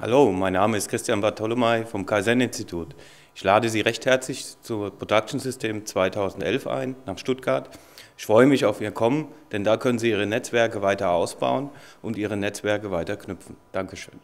Hallo, mein Name ist Christian Bartolomei vom Kaizen-Institut. Ich lade Sie recht herzlich zur Production System 2011 ein nach Stuttgart. Ich freue mich auf Ihr Kommen, denn da können Sie Ihre Netzwerke weiter ausbauen und Ihre Netzwerke weiter knüpfen. Dankeschön.